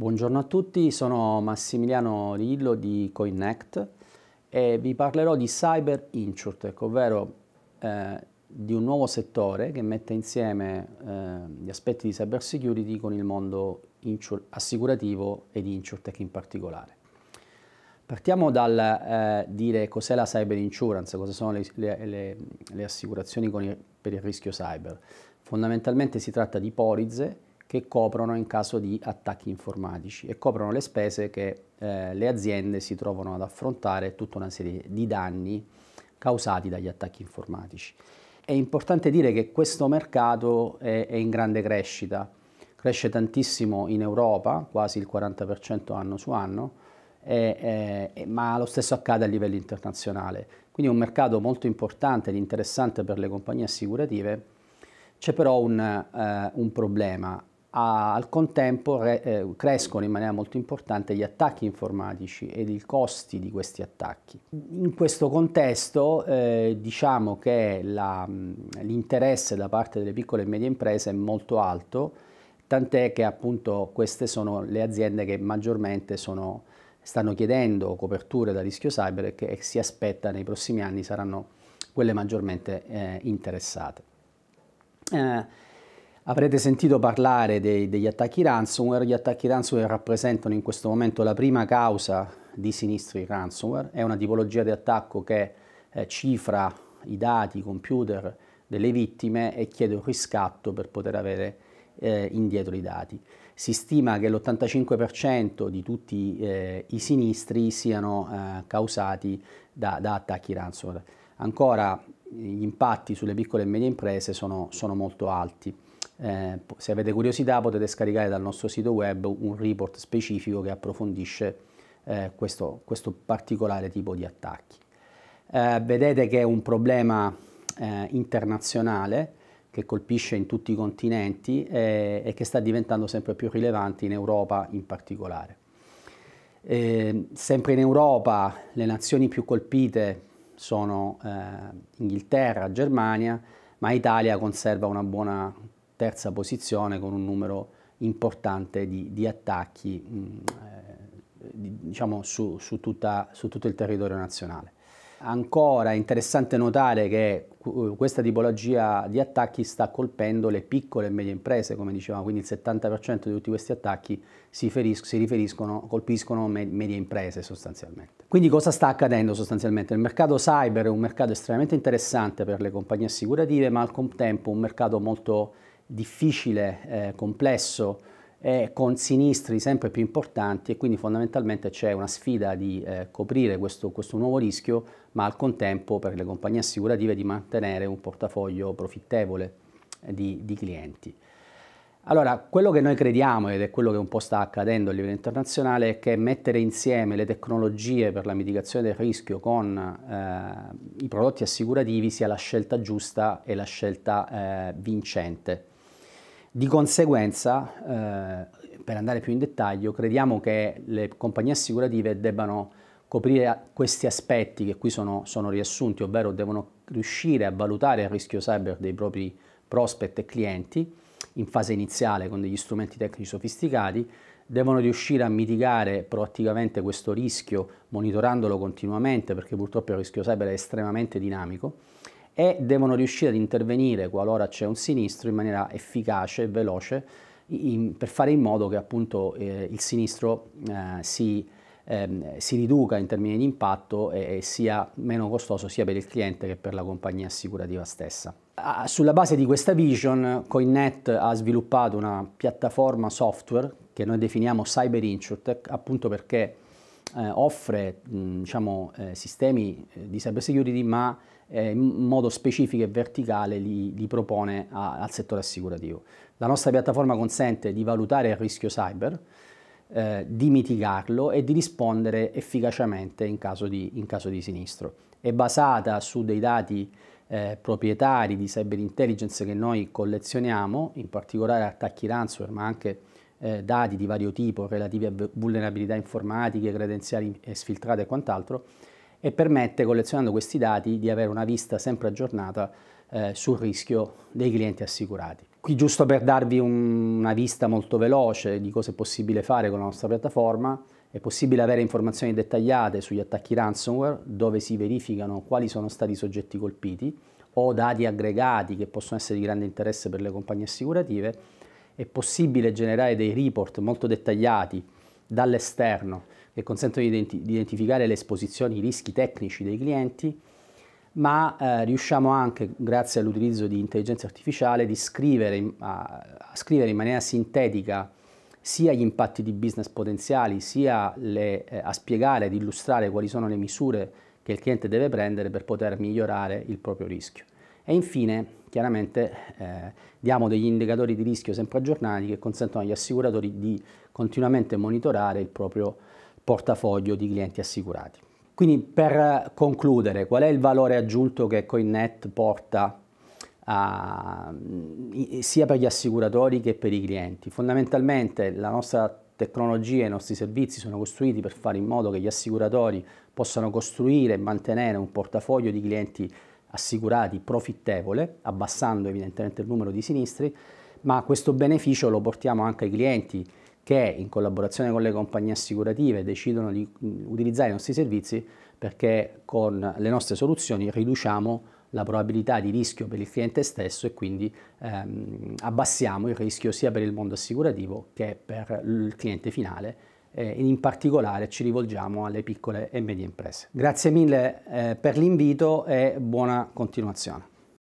Buongiorno a tutti, sono Massimiliano Rillo di Coinnect e vi parlerò di Cyber Insurtech, ovvero eh, di un nuovo settore che mette insieme eh, gli aspetti di cyber security con il mondo assicurativo ed insurtech in particolare. Partiamo dal eh, dire cos'è la cyber insurance, cosa sono le, le, le, le assicurazioni il, per il rischio cyber. Fondamentalmente si tratta di polizze che coprono in caso di attacchi informatici e coprono le spese che eh, le aziende si trovano ad affrontare tutta una serie di danni causati dagli attacchi informatici. È importante dire che questo mercato è, è in grande crescita, cresce tantissimo in Europa, quasi il 40% anno su anno, e, e, ma lo stesso accade a livello internazionale. Quindi è un mercato molto importante ed interessante per le compagnie assicurative, c'è però un, eh, un problema a, al contempo re, eh, crescono in maniera molto importante gli attacchi informatici ed i costi di questi attacchi. In questo contesto eh, diciamo che l'interesse da parte delle piccole e medie imprese è molto alto, tant'è che appunto queste sono le aziende che maggiormente sono, stanno chiedendo coperture da rischio cyber e che si aspetta nei prossimi anni saranno quelle maggiormente eh, interessate. Eh, Avrete sentito parlare dei, degli attacchi ransomware, gli attacchi ransomware rappresentano in questo momento la prima causa di sinistri ransomware, è una tipologia di attacco che eh, cifra i dati, i computer delle vittime e chiede un riscatto per poter avere eh, indietro i dati. Si stima che l'85% di tutti eh, i sinistri siano eh, causati da, da, attacchi ransomware. Ancora gli impatti sulle piccole e medie imprese sono, sono molto alti. Eh, se avete curiosità potete scaricare dal nostro sito web un report specifico che approfondisce eh, questo, questo, particolare tipo di attacchi. Eh, vedete che è un problema eh, internazionale che colpisce in tutti i continenti eh, e che sta diventando sempre più rilevante in Europa in particolare. Eh, sempre in Europa le nazioni più colpite sono Inghilterra, Germania, ma Italia conserva una buona terza posizione con un numero importante di, di attacchi mh, mm, eh, di, diciamo su, su, tutta, su tutto il territorio nazionale. Ancora è interessante notare che eh, questa tipologia di attacchi sta colpendo le piccole e medie imprese, come dicevamo, quindi il 70% di tutti questi attacchi si, riferiscono, colpiscono medie imprese sostanzialmente. Quindi cosa sta accadendo sostanzialmente? Il mercato cyber è un mercato estremamente interessante per le compagnie assicurative, ma al contempo un mercato molto difficile, eh, complesso e con sinistri sempre più importanti e quindi fondamentalmente c'è una sfida di eh, coprire questo, questo, nuovo rischio ma al contempo per le compagnie assicurative di mantenere un portafoglio profittevole eh, di, di clienti. Allora, quello che noi crediamo, ed è quello che un po' sta accadendo a livello internazionale, è che mettere insieme le tecnologie per la mitigazione del rischio con eh, i prodotti assicurativi sia la scelta giusta e la scelta eh, vincente. Di conseguenza, eh, per andare più in dettaglio, crediamo che le compagnie assicurative debbano coprire questi aspetti che qui sono, sono riassunti, ovvero devono riuscire a valutare il rischio cyber dei propri prospect e clienti in fase iniziale con degli strumenti tecnici sofisticati, devono riuscire a mitigare proattivamente questo rischio monitorandolo continuamente perché purtroppo il rischio cyber è estremamente dinamico e devono riuscire ad intervenire qualora c'è un sinistro in maniera efficace e veloce in, per fare in modo che appunto eh, il sinistro eh, si, ehm, si, riduca in termini di impatto e, e sia meno costoso sia per il cliente che per la compagnia assicurativa stessa. Ah, sulla base di questa vision, CoinNet ha sviluppato una piattaforma software che noi definiamo Cyber InsurTech appunto perché eh, offre mm, diciamo, eh, sistemi eh, di cyber security ma in modo specifico e verticale li, li propone a, al settore assicurativo. La nostra piattaforma consente di valutare il rischio cyber, eh, di mitigarlo e di rispondere efficacemente in caso di, in caso di sinistro. È basata su dei dati eh, proprietari di cyber intelligence che noi collezioniamo, in particolare attacchi ransomware ma anche eh, dati di vario tipo relativi a vulnerabilità informatiche, credenziali eh, sfiltrate e quant'altro, e permette, collezionando questi dati, di avere una vista sempre aggiornata eh, sul rischio dei clienti assicurati. Qui giusto per darvi un, una vista molto veloce di cosa è possibile fare con la nostra piattaforma, è possibile avere informazioni dettagliate sugli attacchi ransomware, dove si verificano quali sono stati i soggetti colpiti, o dati aggregati che possono essere di grande interesse per le compagnie assicurative, è possibile generare dei report molto dettagliati dall'esterno che consentono di, identi di, identificare le esposizioni, i rischi tecnici dei clienti, ma eh, riusciamo anche, grazie all'utilizzo di intelligenza artificiale, di scrivere in, a, a scrivere in maniera sintetica sia gli impatti di business potenziali, sia le, eh, a spiegare, ed illustrare quali sono le misure che il cliente deve prendere per poter migliorare il proprio rischio. E infine, chiaramente, eh, diamo degli indicatori di rischio sempre aggiornati che consentono agli assicuratori di continuamente monitorare il proprio portafoglio di clienti assicurati. Quindi per concludere, qual è il valore aggiunto che CoinNet porta a, sia per gli assicuratori che per i clienti? Fondamentalmente la nostra tecnologia e i nostri servizi sono costruiti per fare in modo che gli assicuratori possano costruire e mantenere un portafoglio di clienti assicurati assicurati profittevole, abbassando evidentemente il numero di sinistri, ma questo beneficio lo portiamo anche ai clienti che in collaborazione con le compagnie assicurative decidono di utilizzare i nostri servizi perché con le nostre soluzioni riduciamo la probabilità di rischio per il cliente stesso e quindi ehm, abbassiamo il rischio sia per il mondo assicurativo che per il cliente finale eh, in particolare ci rivolgiamo alle piccole e medie imprese. Grazie mille eh, per l'invito e buona continuazione.